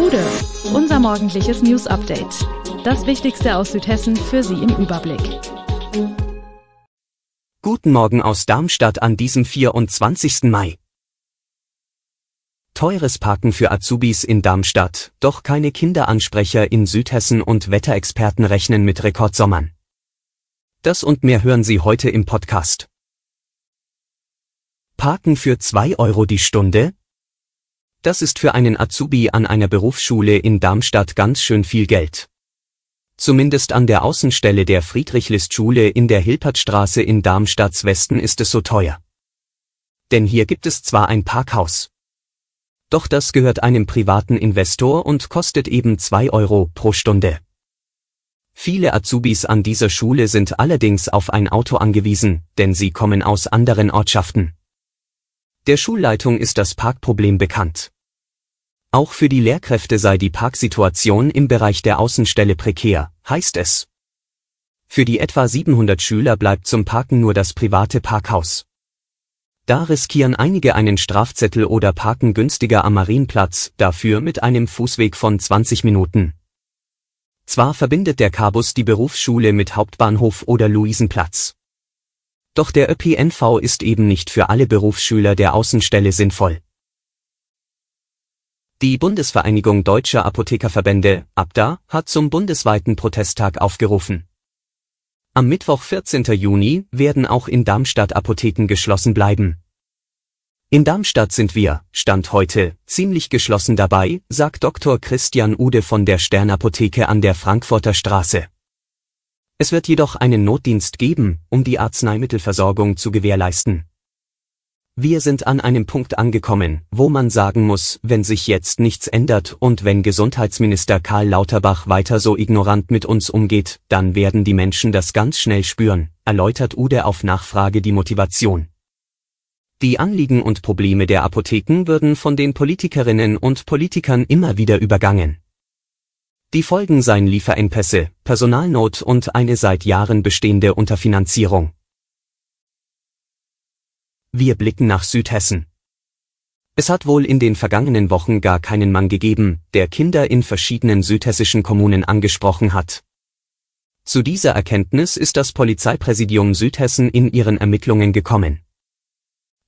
Hude, unser morgendliches News Update. Das Wichtigste aus Südhessen für Sie im Überblick. Guten Morgen aus Darmstadt an diesem 24. Mai. Teures Parken für Azubis in Darmstadt, doch keine Kinderansprecher in Südhessen und Wetterexperten rechnen mit Rekordsommern. Das und mehr hören Sie heute im Podcast. Parken für 2 Euro die Stunde, das ist für einen Azubi an einer Berufsschule in Darmstadt ganz schön viel Geld. Zumindest an der Außenstelle der Friedrich-List-Schule in der Hilpertstraße in Darmstadts Westen ist es so teuer. Denn hier gibt es zwar ein Parkhaus. Doch das gehört einem privaten Investor und kostet eben 2 Euro pro Stunde. Viele Azubis an dieser Schule sind allerdings auf ein Auto angewiesen, denn sie kommen aus anderen Ortschaften. Der Schulleitung ist das Parkproblem bekannt. Auch für die Lehrkräfte sei die Parksituation im Bereich der Außenstelle prekär, heißt es. Für die etwa 700 Schüler bleibt zum Parken nur das private Parkhaus. Da riskieren einige einen Strafzettel oder parken günstiger am Marienplatz, dafür mit einem Fußweg von 20 Minuten. Zwar verbindet der Cabus die Berufsschule mit Hauptbahnhof oder Luisenplatz doch der ÖPNV ist eben nicht für alle Berufsschüler der Außenstelle sinnvoll. Die Bundesvereinigung Deutscher Apothekerverbände, ABDA, hat zum bundesweiten Protesttag aufgerufen. Am Mittwoch 14. Juni werden auch in Darmstadt Apotheken geschlossen bleiben. In Darmstadt sind wir, Stand heute, ziemlich geschlossen dabei, sagt Dr. Christian Ude von der Sternapotheke an der Frankfurter Straße. Es wird jedoch einen Notdienst geben, um die Arzneimittelversorgung zu gewährleisten. Wir sind an einem Punkt angekommen, wo man sagen muss, wenn sich jetzt nichts ändert und wenn Gesundheitsminister Karl Lauterbach weiter so ignorant mit uns umgeht, dann werden die Menschen das ganz schnell spüren, erläutert Ude auf Nachfrage die Motivation. Die Anliegen und Probleme der Apotheken würden von den Politikerinnen und Politikern immer wieder übergangen. Die Folgen seien Lieferengpässe, Personalnot und eine seit Jahren bestehende Unterfinanzierung. Wir blicken nach Südhessen. Es hat wohl in den vergangenen Wochen gar keinen Mann gegeben, der Kinder in verschiedenen südhessischen Kommunen angesprochen hat. Zu dieser Erkenntnis ist das Polizeipräsidium Südhessen in ihren Ermittlungen gekommen.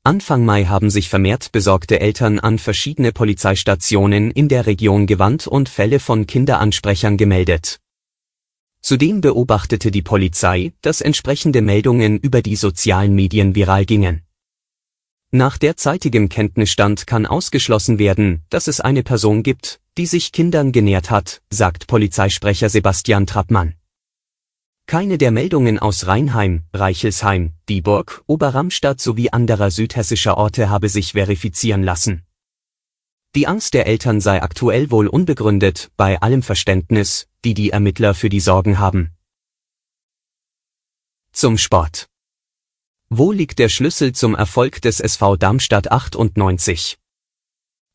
Anfang Mai haben sich vermehrt besorgte Eltern an verschiedene Polizeistationen in der Region gewandt und Fälle von Kinderansprechern gemeldet. Zudem beobachtete die Polizei, dass entsprechende Meldungen über die sozialen Medien viral gingen. Nach derzeitigem Kenntnisstand kann ausgeschlossen werden, dass es eine Person gibt, die sich Kindern genährt hat, sagt Polizeisprecher Sebastian Trappmann. Keine der Meldungen aus Rheinheim, Reichelsheim, Dieburg, Oberramstadt sowie anderer südhessischer Orte habe sich verifizieren lassen. Die Angst der Eltern sei aktuell wohl unbegründet, bei allem Verständnis, die die Ermittler für die Sorgen haben. Zum Sport. Wo liegt der Schlüssel zum Erfolg des SV Darmstadt 98?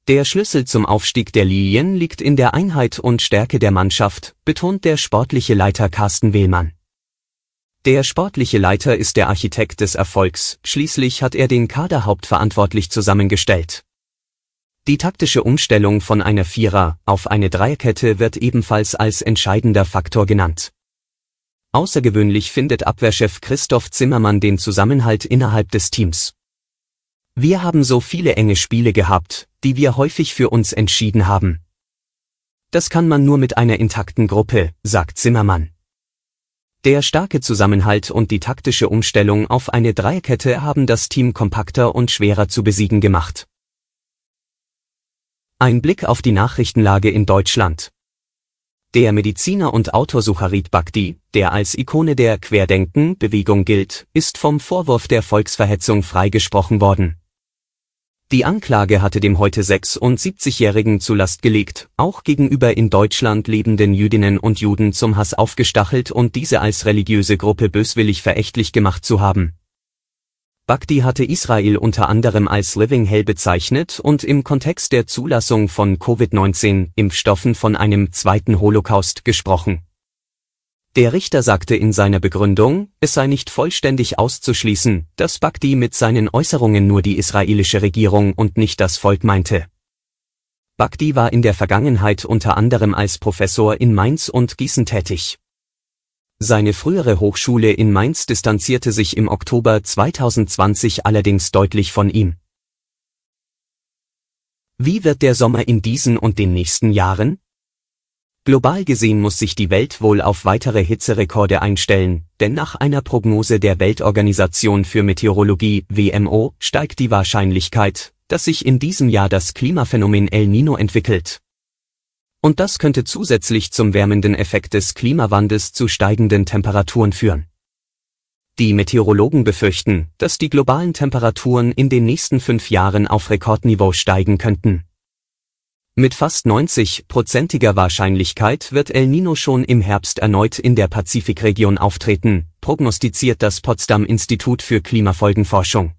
Der Schlüssel zum Aufstieg der Lilien liegt in der Einheit und Stärke der Mannschaft, betont der sportliche Leiter Carsten Wehlmann. Der sportliche Leiter ist der Architekt des Erfolgs, schließlich hat er den Kader hauptverantwortlich zusammengestellt. Die taktische Umstellung von einer Vierer- auf eine Dreierkette wird ebenfalls als entscheidender Faktor genannt. Außergewöhnlich findet Abwehrchef Christoph Zimmermann den Zusammenhalt innerhalb des Teams. Wir haben so viele enge Spiele gehabt, die wir häufig für uns entschieden haben. Das kann man nur mit einer intakten Gruppe, sagt Zimmermann. Der starke Zusammenhalt und die taktische Umstellung auf eine Dreierkette haben das Team kompakter und schwerer zu besiegen gemacht. Ein Blick auf die Nachrichtenlage in Deutschland. Der Mediziner und Autor Sucharit Bhakti, der als Ikone der Querdenken-Bewegung gilt, ist vom Vorwurf der Volksverhetzung freigesprochen worden die Anklage hatte dem heute 76-Jährigen zu Last gelegt, auch gegenüber in Deutschland lebenden Jüdinnen und Juden zum Hass aufgestachelt und diese als religiöse Gruppe böswillig verächtlich gemacht zu haben. Bagdi hatte Israel unter anderem als Living Hell bezeichnet und im Kontext der Zulassung von Covid-19-Impfstoffen von einem zweiten Holocaust gesprochen der Richter sagte in seiner Begründung, es sei nicht vollständig auszuschließen, dass Bagdi mit seinen Äußerungen nur die israelische Regierung und nicht das Volk meinte. Bagdi war in der Vergangenheit unter anderem als Professor in Mainz und Gießen tätig. Seine frühere Hochschule in Mainz distanzierte sich im Oktober 2020 allerdings deutlich von ihm. Wie wird der Sommer in diesen und den nächsten Jahren? Global gesehen muss sich die Welt wohl auf weitere Hitzerekorde einstellen, denn nach einer Prognose der Weltorganisation für Meteorologie WMO steigt die Wahrscheinlichkeit, dass sich in diesem Jahr das Klimaphänomen El Nino entwickelt. Und das könnte zusätzlich zum wärmenden Effekt des Klimawandels zu steigenden Temperaturen führen. Die Meteorologen befürchten, dass die globalen Temperaturen in den nächsten fünf Jahren auf Rekordniveau steigen könnten mit fast 90-prozentiger Wahrscheinlichkeit wird El Nino schon im Herbst erneut in der Pazifikregion auftreten, prognostiziert das Potsdam Institut für Klimafolgenforschung.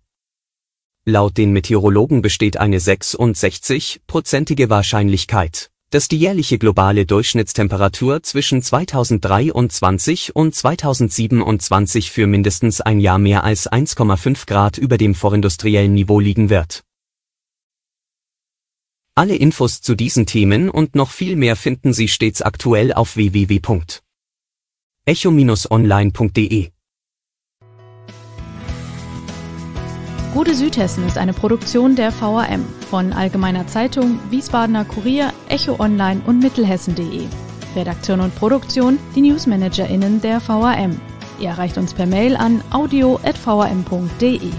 Laut den Meteorologen besteht eine 66-prozentige Wahrscheinlichkeit, dass die jährliche globale Durchschnittstemperatur zwischen 2023 und 2027 für mindestens ein Jahr mehr als 1,5 Grad über dem vorindustriellen Niveau liegen wird alle Infos zu diesen Themen und noch viel mehr finden Sie stets aktuell auf www.echo-online.de. Gute Südhessen ist eine Produktion der VRM von Allgemeiner Zeitung, Wiesbadener Kurier, Echo Online und Mittelhessen.de. Redaktion und Produktion, die Newsmanagerinnen der VRM. Ihr erreicht uns per Mail an audio.vrm.de.